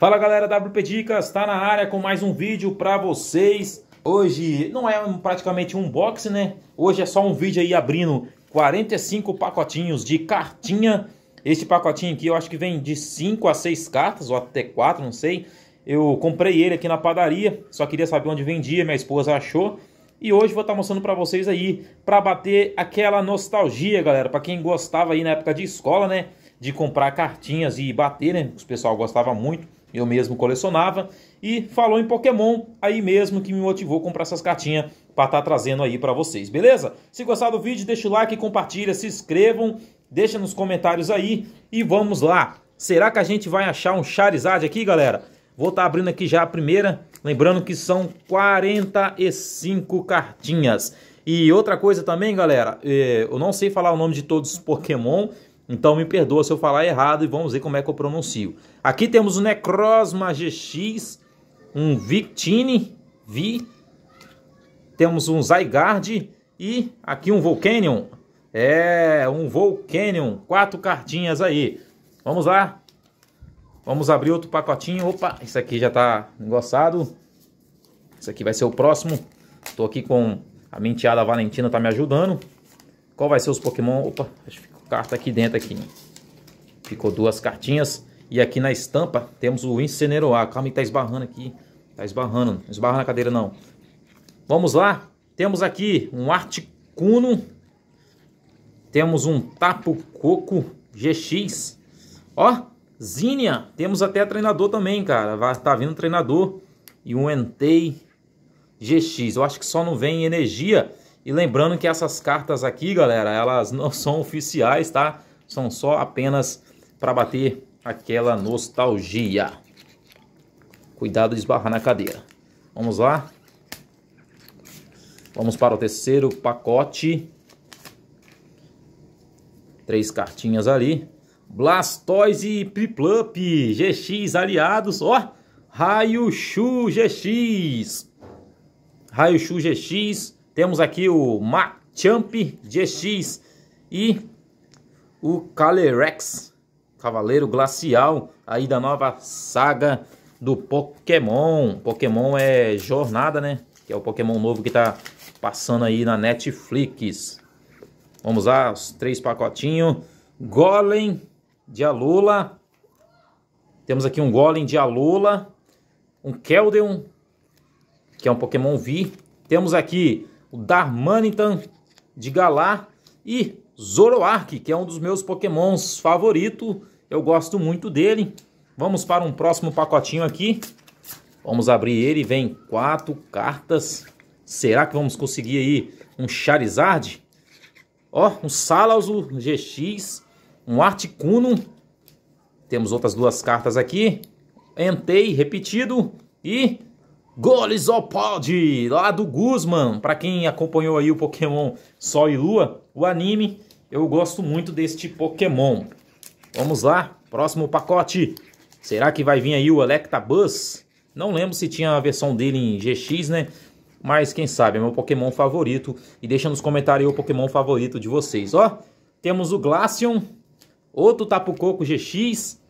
Fala galera, WP Dicas tá na área com mais um vídeo para vocês. Hoje não é praticamente um unboxing, né? Hoje é só um vídeo aí abrindo 45 pacotinhos de cartinha. Este pacotinho aqui eu acho que vem de 5 a 6 cartas, ou até 4, não sei. Eu comprei ele aqui na padaria, só queria saber onde vendia, minha esposa achou. E hoje vou estar tá mostrando para vocês aí, para bater aquela nostalgia, galera. Para quem gostava aí na época de escola, né? De comprar cartinhas e bater, né? Os pessoal gostava muito eu mesmo colecionava, e falou em Pokémon, aí mesmo que me motivou a comprar essas cartinhas para estar tá trazendo aí para vocês, beleza? Se gostar do vídeo, deixa o like, compartilha, se inscrevam, deixa nos comentários aí e vamos lá. Será que a gente vai achar um Charizard aqui, galera? Vou estar tá abrindo aqui já a primeira, lembrando que são 45 cartinhas. E outra coisa também, galera, eh, eu não sei falar o nome de todos os Pokémon, então me perdoa se eu falar errado e vamos ver como é que eu pronuncio. Aqui temos o Necros Magix, um Victini, Vi, temos um Zygarde e aqui um Volcanion. É, um Volcanion, quatro cartinhas aí. Vamos lá. Vamos abrir outro pacotinho. Opa, isso aqui já tá engossado. Isso aqui vai ser o próximo. Tô aqui com a mentiada Valentina, tá me ajudando. Qual vai ser os Pokémon? Opa, acho que carta aqui dentro aqui. Ficou duas cartinhas. E aqui na estampa temos o Incineroar. Calma e tá esbarrando aqui. Tá esbarrando. Não esbarra na cadeira não. Vamos lá. Temos aqui um Articuno. Temos um Tapo Coco GX. Ó, zinha Temos até treinador também, cara. Tá vindo treinador. E um Entei GX. Eu acho que só não vem energia e lembrando que essas cartas aqui, galera, elas não são oficiais, tá? São só apenas para bater aquela nostalgia. Cuidado de esbarrar na cadeira. Vamos lá? Vamos para o terceiro pacote. Três cartinhas ali. Blastoise e Piplup GX aliados, ó. Raio Chu GX. Raio Chu GX temos aqui o Machamp GX e o Calyrex, Cavaleiro Glacial, aí da nova saga do Pokémon. Pokémon é jornada, né? Que é o Pokémon novo que tá passando aí na Netflix. Vamos lá, os três pacotinhos. Golem de Alula. Temos aqui um Golem de Alula. Um Keldeon, que é um Pokémon V. Temos aqui o Darmanitan de Galar e Zoroark, que é um dos meus pokémons favorito. Eu gosto muito dele. Vamos para um próximo pacotinho aqui. Vamos abrir ele. Vem quatro cartas. Será que vamos conseguir aí um Charizard? Ó, um Salazo GX, um Articuno. Temos outras duas cartas aqui. Entei repetido e Golisopod lá do Guzman. Para quem acompanhou aí o Pokémon Sol e Lua, o anime, eu gosto muito deste Pokémon. Vamos lá, próximo pacote. Será que vai vir aí o Electabuzz? Não lembro se tinha a versão dele em GX, né? Mas quem sabe, é meu Pokémon favorito. E deixa nos comentários aí o Pokémon favorito de vocês. Ó, temos o Glaceon, outro Tapu Coco GX.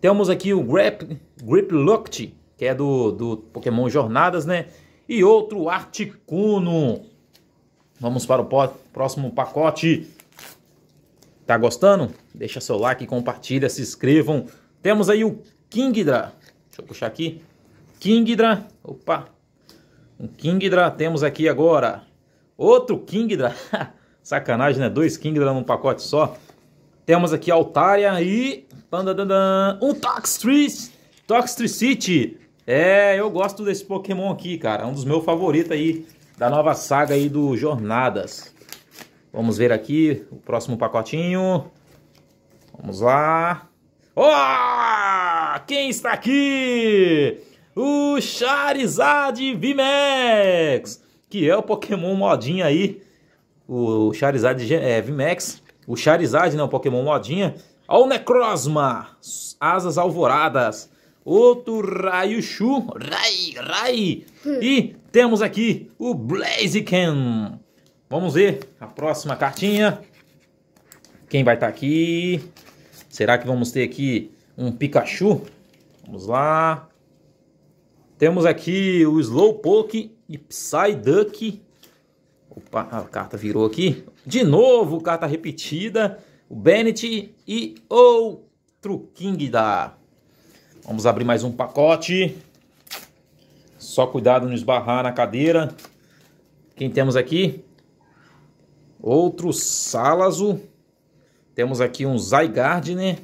Temos aqui o Grip, Gripluct, que é do, do Pokémon Jornadas, né? E outro Articuno. Vamos para o próximo pacote. Tá gostando? Deixa seu like, compartilha, se inscrevam. Temos aí o Kingdra. Deixa eu puxar aqui. Kingdra. Opa. Um Kingdra. Temos aqui agora outro Kingdra. Sacanagem, né? Dois Kingdra num pacote só. Temos aqui Altaria e... Um Toxtricity. É, eu gosto desse Pokémon aqui, cara. É um dos meus favoritos aí da nova saga aí do Jornadas. Vamos ver aqui o próximo pacotinho. Vamos lá. Oh! Quem está aqui? O Charizard VMAX, que é o Pokémon modinha aí. O Charizard é, VMAX. O Charizard, não, Pokémon modinha. Ó o Necrozma, asas alvoradas outro Raichu, Rai, Rai. Hum. E temos aqui o Blaziken. Vamos ver a próxima cartinha. Quem vai estar tá aqui? Será que vamos ter aqui um Pikachu? Vamos lá. Temos aqui o Slowpoke e Psyduck. Opa, a carta virou aqui. De novo, carta repetida. O Bennett e outro King da Vamos abrir mais um pacote. Só cuidado no esbarrar na cadeira. Quem temos aqui? Outro Salazo. Temos aqui um Zygardener.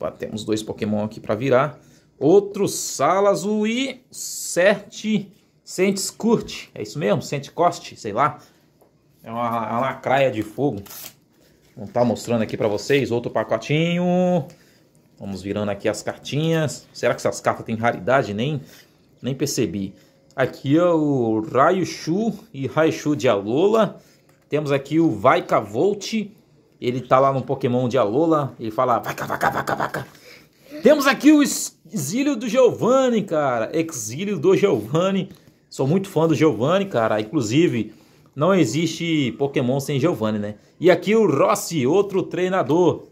Né? Temos dois Pokémon aqui para virar. Outro Salazo e Cert Sentskurt. É isso mesmo? Sentcost, sei lá. É uma, uma lacraia de fogo. Vou estar tá mostrando aqui para vocês. Outro pacotinho. Vamos virando aqui as cartinhas. Será que essas cartas têm raridade? Nem, nem percebi. Aqui é o Raichu e Raichu de Alola. Temos aqui o Vaika Volt. Ele tá lá no Pokémon de Alola. Ele fala vaca, vaca, vaca, vaca. Temos aqui o Exílio do Giovanni, cara. Exílio do Giovanni. Sou muito fã do Giovanni, cara. Inclusive, não existe Pokémon sem Giovanni, né? E aqui o Rossi, outro treinador.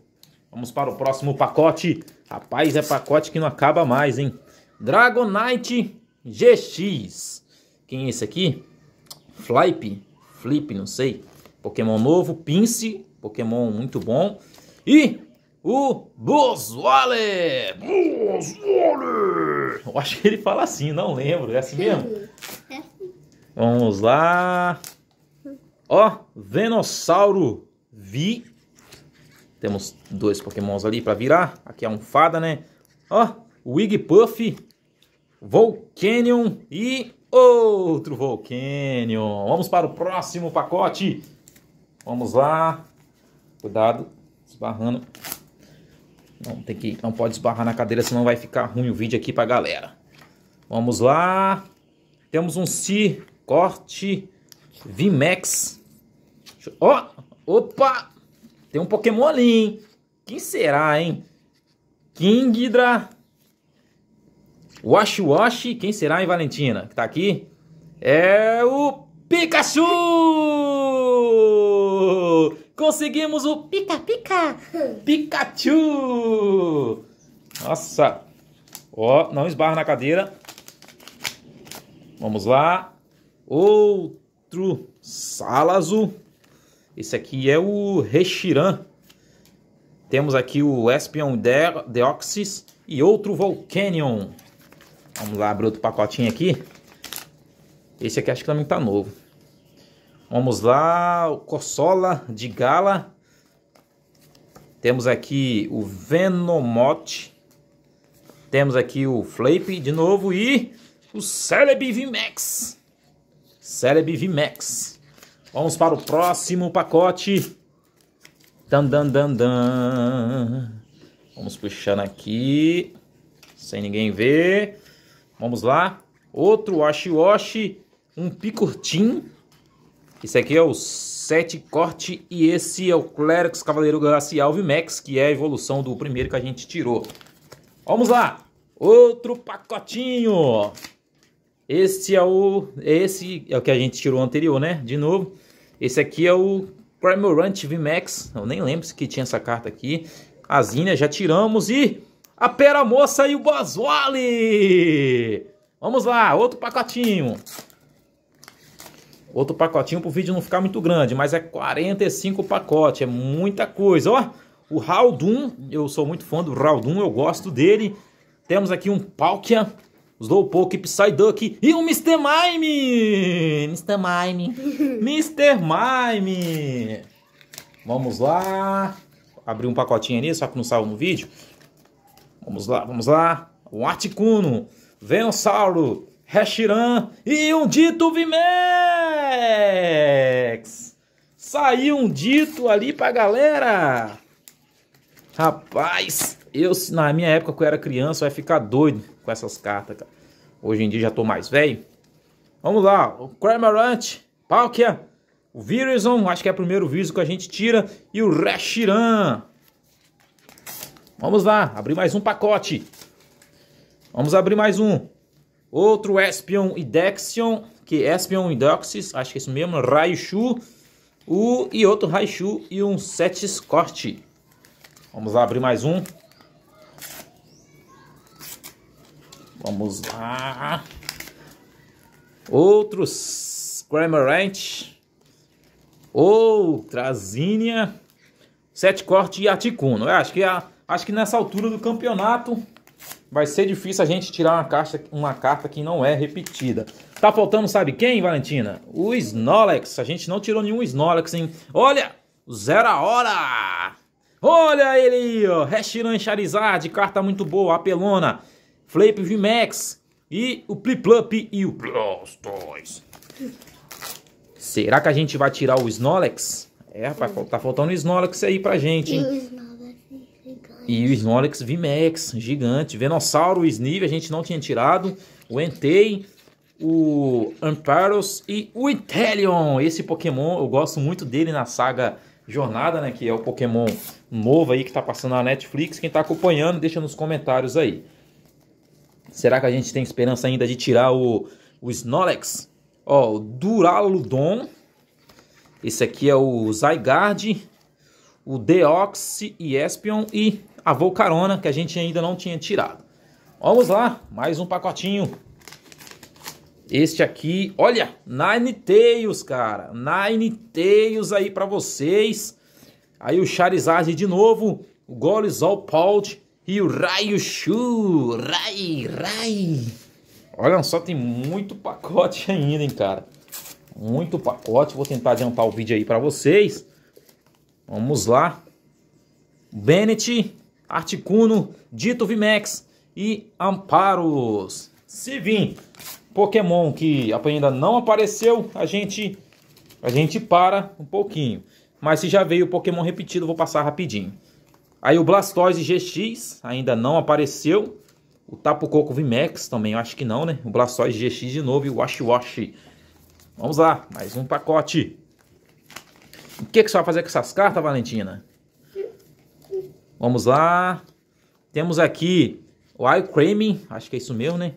Vamos para o próximo pacote. Rapaz, é pacote que não acaba mais, hein? Dragonite GX. Quem é esse aqui? Flype, Flip, não sei. Pokémon novo, Pince, Pokémon muito bom. E o Boswale! Boswale! Eu acho que ele fala assim, não lembro. É assim mesmo? É assim. Vamos lá. Ó, Venossauro V temos dois pokémons ali para virar. Aqui é um fada, né? Ó, Wiggpuff, Volcanion e outro Volcanion. Vamos para o próximo pacote. Vamos lá. Cuidado, esbarrando. Não, tem que, não pode esbarrar na cadeira, senão vai ficar ruim o vídeo aqui pra galera. Vamos lá. Temos um Si corte, Vimex. Ó, oh, opa! Tem um Pokémon ali, hein? Quem será, hein? Kingdra. Washi Washi. Quem será, hein, Valentina? Que tá aqui. É o Pikachu! Conseguimos o Pika Pika! Pikachu! Nossa! Ó, não esbarra na cadeira. Vamos lá. Outro Salazu. azul. Esse aqui é o Rechiran. Temos aqui o Espion Deoxys e outro Volcanion. Vamos lá abrir outro pacotinho aqui. Esse aqui acho que também tá novo. Vamos lá, o Corsola de Gala. Temos aqui o Venomote. Temos aqui o Flape de novo e o Celebi VMAX. Celebi VMAX. Vamos para o próximo pacote. Dan, dan, dan, dan. Vamos puxando aqui. Sem ninguém ver. Vamos lá. Outro washi washi. Um picortim. Esse aqui é o 7 corte. E esse é o Clerics Cavaleiro Glacial Vimex. Que é a evolução do primeiro que a gente tirou. Vamos lá. Outro pacotinho. Esse é o esse é o que a gente tirou anterior, né? De novo. Esse aqui é o V VMAX. Eu nem lembro se que tinha essa carta aqui. A Zinha já tiramos e a Pera Moça e o Boswale Vamos lá, outro pacotinho. Outro pacotinho para o vídeo não ficar muito grande, mas é 45 pacote, é muita coisa. Ó, o Raldun, eu sou muito fã do Raldun, eu gosto dele. Temos aqui um Palkia, Slowpoke, Psyduck e o Mr. Mime! Mr. Mime! Mr. Mime! Vamos lá. Abri um pacotinho ali, só que não salvo no vídeo. Vamos lá, vamos lá. O Articuno, Venossauro, Reshiram e um Dito Vimex! Saiu um Dito ali pra galera! Rapaz! Eu, na minha época, quando eu era criança, eu ia ficar doido com essas cartas, cara. Hoje em dia já tô mais velho. Vamos lá, o Cramorant, Palkia, é. o Viruson, acho que é o primeiro Viruson que a gente tira, e o Reshiram. Vamos lá, abrir mais um pacote. Vamos abrir mais um. Outro Espion e Dexion, que Espion e Doxys, acho que é isso mesmo, Raichu, o, e outro Raichu e um Sete Escorte. Vamos lá abrir mais um. Vamos lá. Outros Cramorant. Outra Zinnia. Sete corte e Aticuno. Eu acho que, a, acho que nessa altura do campeonato vai ser difícil a gente tirar uma, caixa, uma carta que não é repetida. Tá faltando sabe quem, Valentina? O Snorlax. A gente não tirou nenhum Snorlax, hein? Olha! Zero a hora! Olha ele aí, ó. Reshiram Charizard, carta muito boa, apelona. Flape Vmax e o Pliplop e o Blastoise. Será que a gente vai tirar o Snorlax? É, rapaz, tá faltando o Snorlax aí pra gente, hein? E o Snorlax Vmax gigante. Venossauro, o Sniv, a gente não tinha tirado. O Entei, o Amparos e o Inteleon. Esse Pokémon, eu gosto muito dele na saga Jornada, né? Que é o Pokémon novo aí que tá passando na Netflix. Quem tá acompanhando, deixa nos comentários aí. Será que a gente tem esperança ainda de tirar o, o Snorlax? Ó, o Duraludon. Esse aqui é o Zygarde. O Deox e Espion e a Volcarona, que a gente ainda não tinha tirado. Vamos lá, mais um pacotinho. Este aqui, olha, Nine Tails, cara. Nine Tails aí para vocês. Aí o Charizard de novo, o Golisol Pault, e o Raio Chu, Rai, Rai. Olha só, tem muito pacote ainda, hein, cara. Muito pacote. Vou tentar adiantar o vídeo aí para vocês. Vamos lá. Bennett, Articuno, Dito Vimex e Amparos. Se vir Pokémon que ainda não apareceu, a gente a gente para um pouquinho. Mas se já veio o Pokémon repetido, vou passar rapidinho. Aí o Blastoise GX ainda não apareceu. O Tapu Coco Vimex também, eu acho que não, né? O Blastoise GX de novo e o Wash Wash. Vamos lá, mais um pacote. O que, que você vai fazer com essas cartas, Valentina? Vamos lá. Temos aqui o Icreaming, acho que é isso mesmo, né?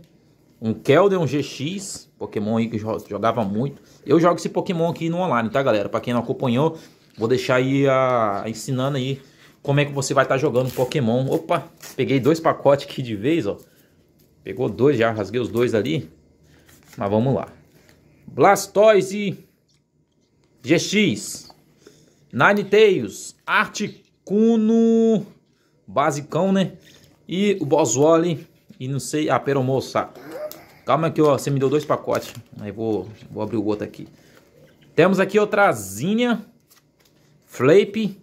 Um Keldon GX, Pokémon aí que jogava muito. Eu jogo esse Pokémon aqui no online, tá, galera? Pra quem não acompanhou, vou deixar aí a, ensinando aí como é que você vai estar tá jogando Pokémon. Opa, peguei dois pacotes aqui de vez, ó. Pegou dois já, rasguei os dois ali. Mas vamos lá. Blastoise GX. Ninetales. Articuno. Basicão, né? E o Boswolly. E não sei... Ah, Peromol Saco. Calma que ó, você me deu dois pacotes. Aí vou, vou abrir o outro aqui. Temos aqui outra Zinha. Flape.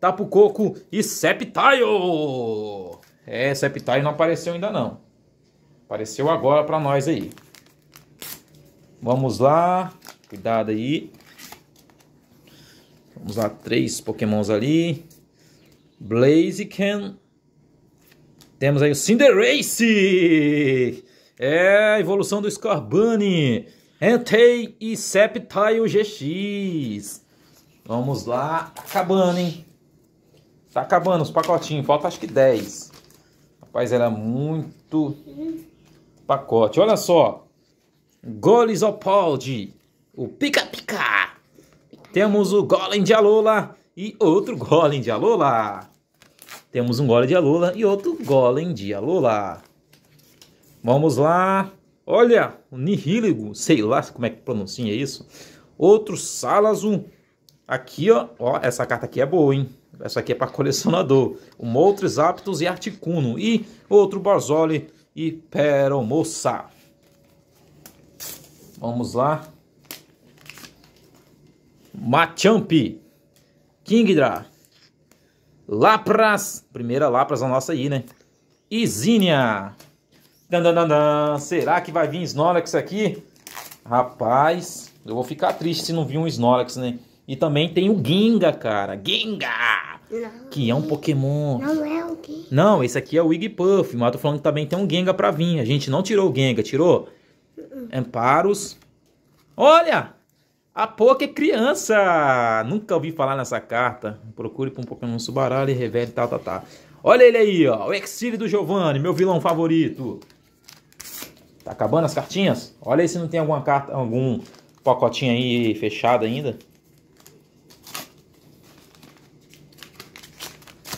Tapu Coco e Septile. É, Septile não apareceu ainda não. Apareceu agora para nós aí. Vamos lá. Cuidado aí. Vamos lá, três pokémons ali. Blaziken. Temos aí o Cinderace. É, a evolução do Scorbunny. Entei e Septile GX. Vamos lá, acabando, hein? Tá acabando os pacotinhos, falta acho que 10. Rapaz, era muito pacote. Olha só. Golizopaldi, o pica-pica. Temos o golem de Alola e outro golem de Alola. Temos um golem de Alola e outro golem de Alola. Vamos lá. Olha, o Nihiligo, sei lá como é que pronuncia isso. Outro Salazum. Aqui, ó, ó, essa carta aqui é boa, hein? Essa aqui é para colecionador. Moltres, Aptos e Articuno. E outro Borzoli e Peromoça. Vamos lá. Machamp. Kingdra. Lapras. Primeira Lapras a nossa aí, né? izinia Dan, dan, dan, dan. Será que vai vir Snorlax aqui? Rapaz, eu vou ficar triste se não vir um Snorlax, né? E também tem o Ginga, cara. Ginga! Não, que é um Pokémon. Não é o que Não, esse aqui é o Puff Mas tô falando que também tem um Gengar pra vir. A gente não tirou o Gengar, tirou? Uh-uh. Amparos. Olha! A Poké é criança! Nunca ouvi falar nessa carta. Procure pra um Pokémon Subaralho e revele tal, tal, tal. Olha ele aí, ó. O Exílio do Giovanni, meu vilão favorito. Tá acabando as cartinhas? Olha aí se não tem alguma carta, algum pacotinho aí fechado ainda.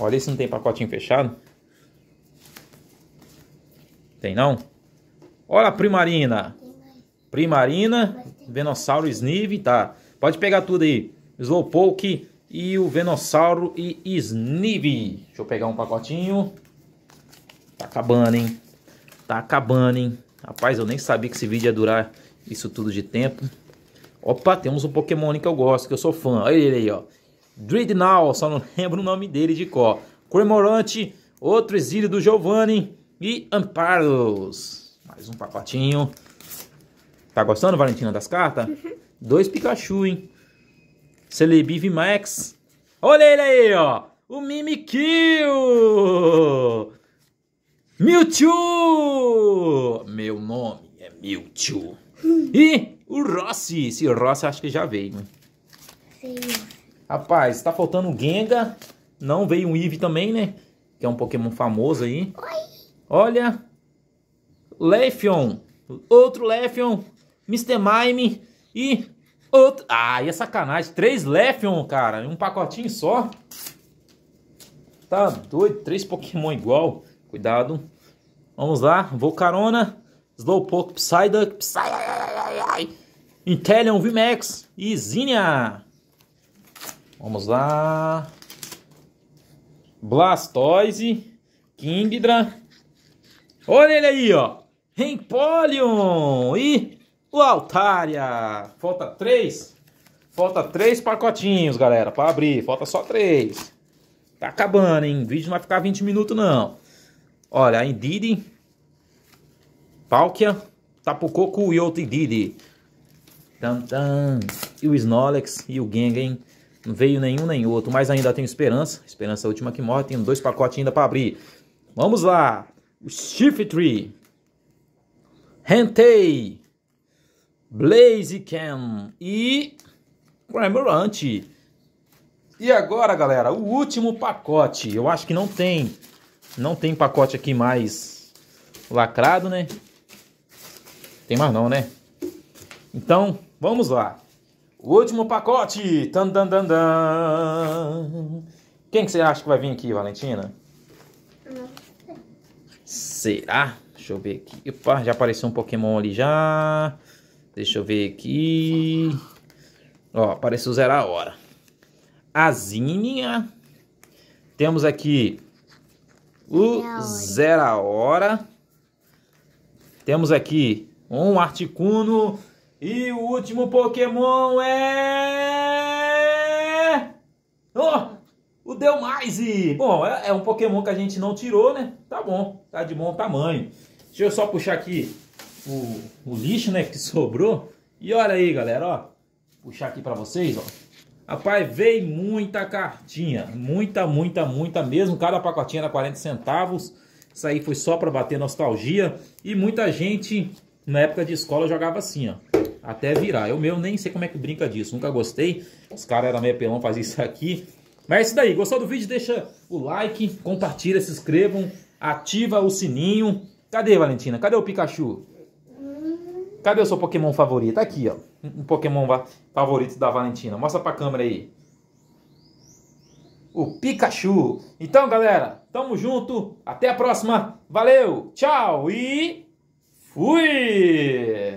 Olha se não tem pacotinho fechado. Tem não? Olha a primarina. Primarina, Venossauro Snive, tá. Pode pegar tudo aí. Slowpoke e o Venossauro e Snive. Deixa eu pegar um pacotinho. Tá acabando, hein? Tá acabando, hein? Rapaz, eu nem sabia que esse vídeo ia durar isso tudo de tempo. Opa, temos um Pokémon que eu gosto, que eu sou fã. Olha ele aí, ó. Dreadnought, só não lembro o nome dele de cor. Cormorante, outro exílio do Giovanni e Amparos. Mais um pacotinho. Tá gostando, Valentina, das cartas? Uhum. Dois Pikachu, hein? Celebi Max. Olha ele aí, ó. O Mimikyu. Mewtwo. Meu nome é Mewtwo. E o Rossi. Esse Rossi acho que já veio. Sim. Rapaz, tá faltando Gengar. Não veio um Eevee também, né? Que é um Pokémon famoso aí. Oi. Olha. Lefion. Outro Lefion. Mr. Mime. E outro... Ah, e é sacanagem. Três Lefion, cara. Um pacotinho só. Tá doido. Três Pokémon igual. Cuidado. Vamos lá. Volcarona. Slowpoke, Psyduck, Psy... Intellion, VMAX e Zinnia. Vamos lá. Blastoise, Kingdra. Olha ele aí, ó. Empoleon e o Altaria. Falta três. Falta três pacotinhos, galera, para abrir. Falta só três. Tá acabando, hein? O vídeo não vai ficar 20 minutos, não. Olha, a Indeed, Palkia, Tapucoco e outro Indeed. Tam, tam. E o Snorlax e o Gengar, hein? Não veio nenhum nem outro, mas ainda tenho esperança. Esperança é a última que morre. Tenho dois pacotes ainda para abrir. Vamos lá. O Shift Tree. Hentei. Blaze Cam e Cremorante. E agora, galera, o último pacote. Eu acho que não tem, não tem pacote aqui mais lacrado, né? Tem mais não, né? Então, vamos lá. O último pacote! Tan, tan, tan, tan. Quem que você acha que vai vir aqui, Valentina? Será? Deixa eu ver aqui. Opa, já apareceu um Pokémon ali já. Deixa eu ver aqui. Ó, apareceu zero a hora. Azinha. Temos aqui o zero a hora. Temos aqui um Articuno. E o último Pokémon é. Oh, o Delmise! Bom, é, é, um Pokémon que a gente não tirou, né? Tá bom, tá de bom tamanho. Deixa eu só puxar aqui o, o lixo, né? Que sobrou. E olha aí, galera, ó. Puxar aqui pra vocês, ó. Rapaz, veio muita cartinha. Muita, muita, muita mesmo. Cada pacotinho era 40 centavos. Isso aí foi só pra bater nostalgia. E muita gente, na época de escola, jogava assim, ó até virar. Eu meu nem sei como é que brinca disso, nunca gostei. Os caras eram meio pelão, fazer isso aqui. Mas é isso daí, gostou do vídeo? Deixa o like, compartilha, se inscrevam, ativa o sininho. Cadê, Valentina? Cadê o Pikachu? Cadê o seu Pokémon favorito? Tá aqui, ó. Um Pokémon favorito da Valentina. Mostra pra câmera aí. O Pikachu. Então, galera, tamo junto. Até a próxima. Valeu, tchau e fui!